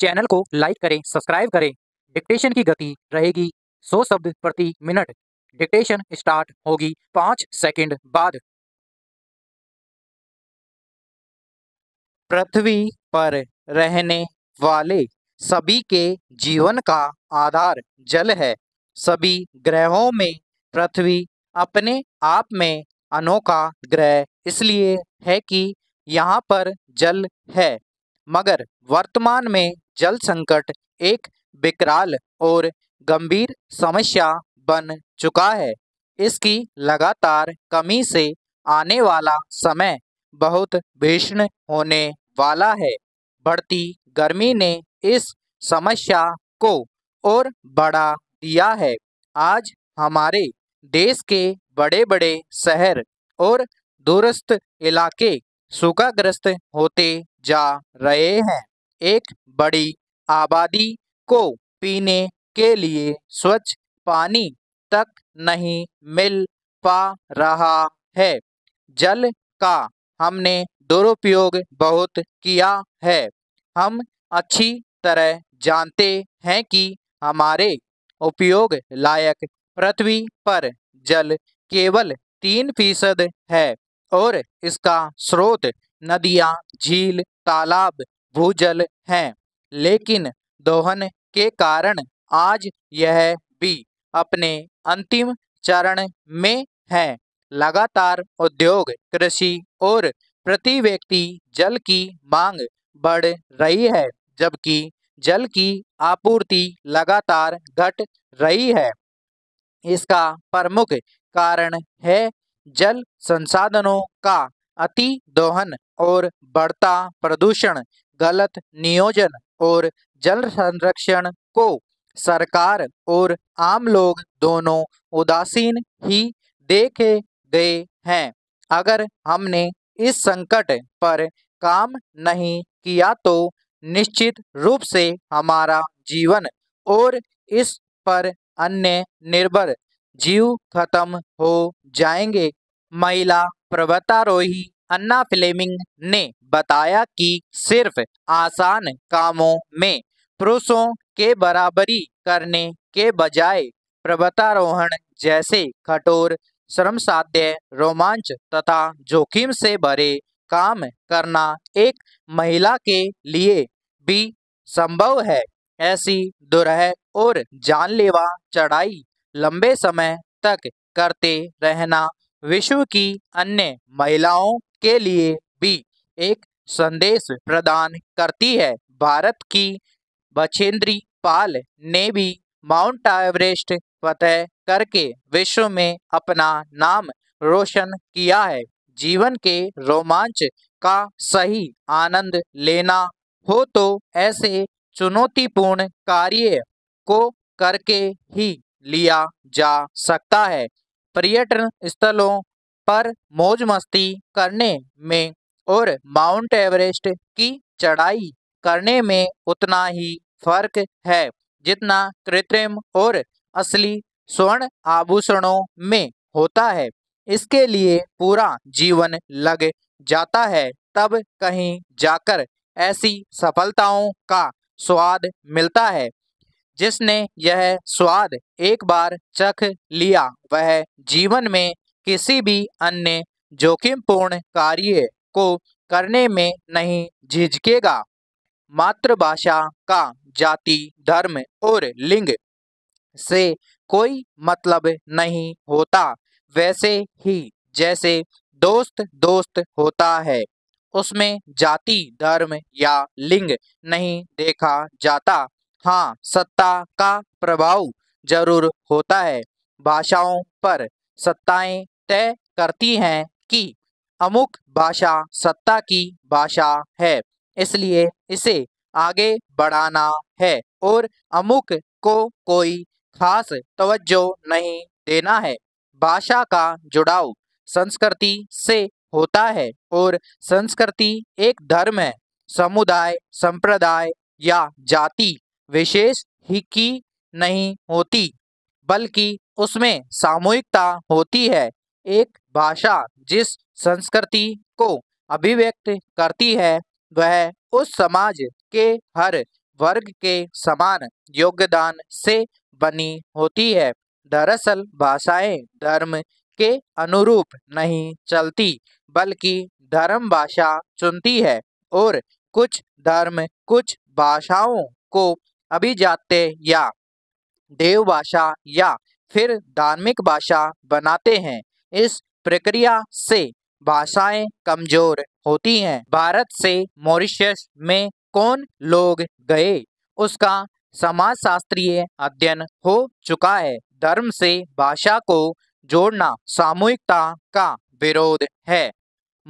channel को like करें subscribe करें डिक्टेशन की गति रहेगी सौ शब्द प्रति मिनट डिक्टेशन स्टार्ट होगी पांच सेकंड बाद पृथ्वी पर रहने वाले सभी के जीवन का आधार जल है सभी ग्रहों में पृथ्वी अपने आप में अनोखा ग्रह इसलिए है कि यहाँ पर जल है मगर वर्तमान में जल संकट एक विकराल और गंभीर समस्या बन चुका है इसकी लगातार कमी से आने वाला समय बहुत भीषण होने वाला है बढ़ती गर्मी ने इस समस्या को और बढ़ा दिया है आज हमारे देश के बड़े बड़े शहर और दूरस्थ इलाके सूखाग्रस्त होते जा रहे हैं एक बड़ी आबादी को पीने के लिए स्वच्छ पानी तक नहीं मिल पा रहा है जल का हमने दुरुपयोग बहुत किया है हम अच्छी तरह जानते हैं कि हमारे उपयोग लायक पृथ्वी पर जल केवल तीन फीसद है और इसका स्रोत नदियां, झील तालाब भूजल हैं लेकिन दोहन के कारण आज यह भी अपने अंतिम चरण में है लगातार उद्योग कृषि और प्रति व्यक्ति जल की मांग बढ़ रही है जबकि जल की आपूर्ति लगातार घट रही है इसका प्रमुख कारण है जल संसाधनों का अति दोहन और बढ़ता प्रदूषण गलत नियोजन और जल संरक्षण को सरकार और आम लोग दोनों उदासीन ही देखे गए हैं अगर हमने इस संकट पर काम नहीं किया तो निश्चित रूप से हमारा जीवन और इस पर अन्य निर्भर जीव खत्म हो जाएंगे महिला पर्वतारोही अन्ना फ्लेमिंग ने बताया कि सिर्फ आसान कामों में पुरुषों के बराबरी करने के बजाय पर्वतारोहण जैसे कठोर श्रम साध्य रोमांच तथा जोखिम से भरे काम करना एक महिला के लिए भी संभव है ऐसी दुरह और जानलेवा चढ़ाई लंबे समय तक करते रहना विश्व की अन्य महिलाओं के लिए भी एक संदेश प्रदान करती है भारत की बछेंद्री पाल ने भी माउंट एवरेस्ट फतेह करके विश्व में अपना नाम रोशन किया है जीवन के रोमांच का सही आनंद लेना हो तो ऐसे चुनौतीपूर्ण कार्य को करके ही लिया जा सकता है पर्यटन स्थलों पर मौज मस्ती करने में और माउंट एवरेस्ट की चढ़ाई करने में उतना ही फर्क है जितना कृत्रिम और असली स्वर्ण आभूषणों में होता है इसके लिए पूरा जीवन लग जाता है तब कहीं जाकर ऐसी सफलताओं का स्वाद मिलता है जिसने यह स्वाद एक बार चख लिया वह जीवन में किसी भी अन्य जोखिमपूर्ण कार्य को करने में नहीं झिझकेगा मातृभाषा का जाति धर्म और लिंग से कोई मतलब नहीं होता वैसे ही जैसे दोस्त दोस्त होता है उसमें जाति धर्म या लिंग नहीं देखा जाता हाँ सत्ता का प्रभाव जरूर होता है भाषाओं पर सत्ताएं तय करती हैं कि अमुक भाषा सत्ता की भाषा है इसलिए इसे आगे बढ़ाना है और अमुक को कोई खास तवज्जो नहीं देना है भाषा का जुड़ाव संस्कृति से होता है और संस्कृति एक धर्म है समुदाय संप्रदाय या जाति विशेष ही की नहीं होती बल्कि उसमें सामूहिकता होती है एक भाषा जिस संस्कृति को अभिव्यक्त करती है वह उस समाज के हर वर्ग के समान योगदान से बनी होती है दरअसल भाषाएं धर्म के अनुरूप नहीं चलती बल्कि धर्म भाषा चुनती है और कुछ धर्म कुछ भाषाओं को अभिजाते या देव भाषा या फिर धार्मिक भाषा बनाते हैं इस प्रक्रिया से भाषाएं कमजोर होती हैं भारत से मॉरिशस में कौन लोग गए उसका समाज शास्त्रीय अध्ययन हो चुका है धर्म से भाषा को जोड़ना सामूहिकता का विरोध है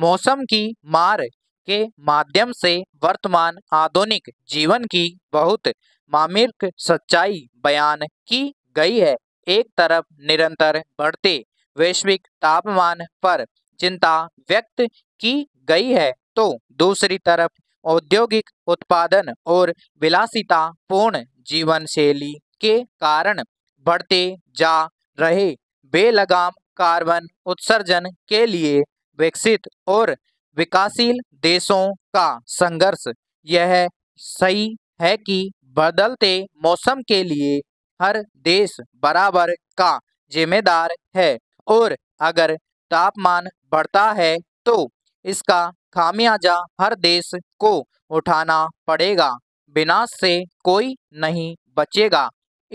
मौसम की मार के माध्यम से वर्तमान आधुनिक जीवन की बहुत मामिक सच्चाई बयान की गई है एक तरफ निरंतर बढ़ते वैश्विक तापमान पर चिंता व्यक्त की गई है तो दूसरी तरफ औद्योगिक उत्पादन और विलासिता पूर्ण जीवन शैली के कारण बढ़ते जा रहे बेलगाम कार्बन उत्सर्जन के लिए विकसित और विकासशील देशों का संघर्ष यह सही है कि बदलते मौसम के लिए हर देश बराबर का जिम्मेदार है और अगर तापमान बढ़ता है तो इसका खामियाजा हर देश को उठाना पड़ेगा विनाश से कोई नहीं बचेगा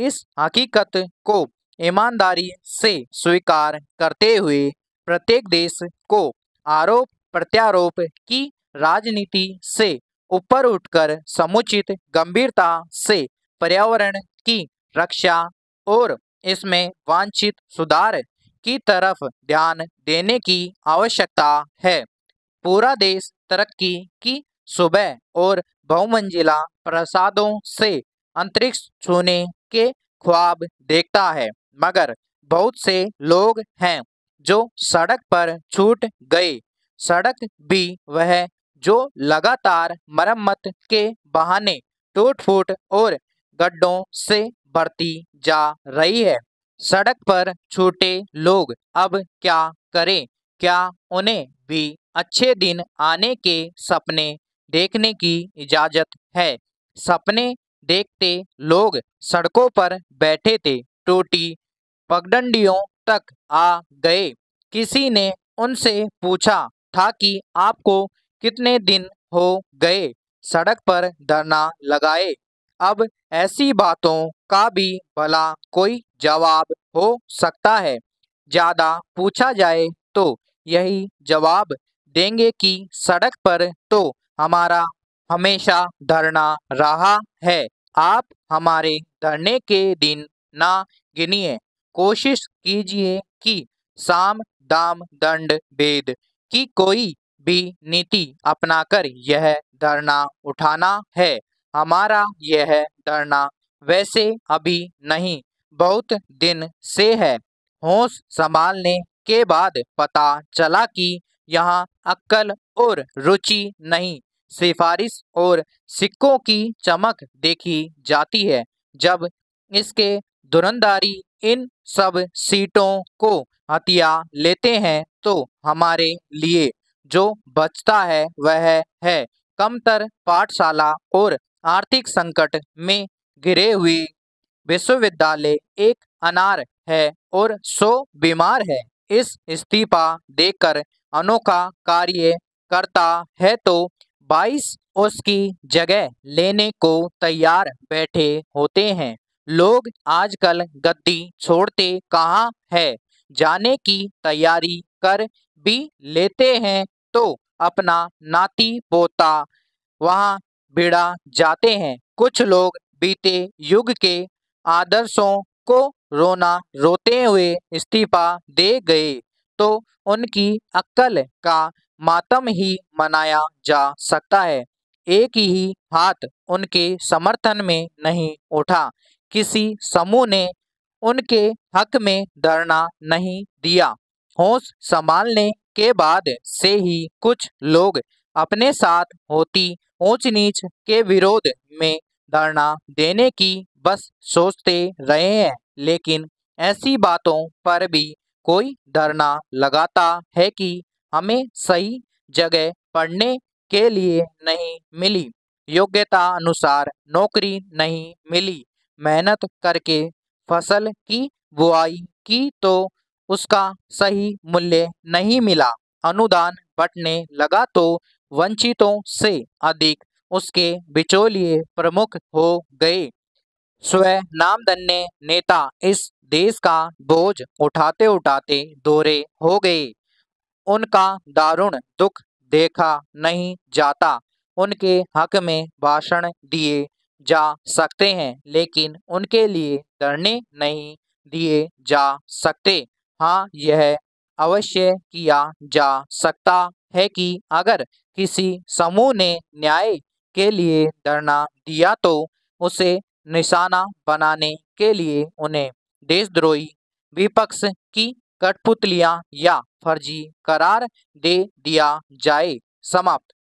इस हकीकत को ईमानदारी से स्वीकार करते हुए प्रत्येक देश को आरोप प्रत्यारोप की राजनीति से ऊपर उठकर समुचित गंभीरता से पर्यावरण की रक्षा और इसमें वांछित सुधार की तरफ ध्यान देने की आवश्यकता है पूरा देश तरक्की की सुबह और बहुमंजिला प्रसादों से अंतरिक्ष छूने के ख्वाब देखता है मगर बहुत से लोग हैं जो सड़क पर छूट गए सड़क भी वह जो लगातार मरम्मत के बहाने टूट फूट और गड्ढों से बढ़ती जा रही है सड़क पर छोटे लोग अब क्या करें क्या उन्हें भी अच्छे दिन आने के सपने देखने की इजाज़त है सपने देखते लोग सड़कों पर बैठे थे टूटी पगडंडियों तक आ गए किसी ने उनसे पूछा था कि आपको कितने दिन हो गए सड़क पर धरना लगाए अब ऐसी बातों का भी भला कोई जवाब हो सकता है ज़्यादा पूछा जाए तो यही जवाब देंगे कि सड़क पर तो हमारा हमेशा धरना रहा है आप हमारे धरने के दिन ना गिनिए कोशिश कीजिए कि साम दाम दंड भेद की कोई भी नीति अपनाकर यह धरना उठाना है हमारा यह धरना वैसे अभी नहीं बहुत दिन से है होश संभालने के बाद पता चला कि यहाँ अक्ल और रुचि नहीं सिफारिश और सिक्कों की चमक देखी जाती है जब इसके दुरंदारी इन सब सीटों को हथिया लेते हैं तो हमारे लिए जो बचता है वह है कमतर पाठशाला और आर्थिक संकट में घिरे हुए विश्वविद्यालय एक अनार है और सो बीमार है इस इस्तीफा देकर अनोखा कार्य करता है तो बाईस उसकी जगह लेने को तैयार बैठे होते हैं लोग आजकल गद्दी छोड़ते कहाँ है जाने की तैयारी कर भी लेते हैं तो अपना नाती पोता वहाँ भिड़ा जाते हैं कुछ लोग बीते युग के आदर्शों को रोना रोते हुए इस्तीफा दे गए तो उनकी अक्ल का मातम ही मनाया जा सकता है एक ही हाथ उनके समर्थन में नहीं उठा किसी समूह ने उनके हक में धरना नहीं दिया होश संभालने के बाद से ही कुछ लोग अपने साथ होती ऊंच नीच के विरोध में धरना देने की बस सोचते रहे हैं लेकिन ऐसी बातों पर भी कोई धरना लगाता है कि हमें सही जगह पढ़ने के लिए नहीं मिली योग्यता अनुसार नौकरी नहीं मिली मेहनत करके फसल की बुआई की तो उसका सही मूल्य नहीं मिला अनुदान बटने लगा तो वंचितों से अधिक उसके बिचौलिए प्रमुख हो गए स्व नाम धन्य नेता इस देश का बोझ उठाते उठाते दोरे हो गए उनका दारुण दुख देखा नहीं जाता उनके हक में भाषण दिए जा सकते हैं लेकिन उनके लिए धरने नहीं दिए जा सकते हाँ यह अवश्य किया जा सकता है कि अगर किसी समूह ने न्याय के लिए धरना दिया तो उसे निशाना बनाने के लिए उन्हें देशद्रोही विपक्ष की कठपुतलियां या फर्जी करार दे दिया जाए समाप्त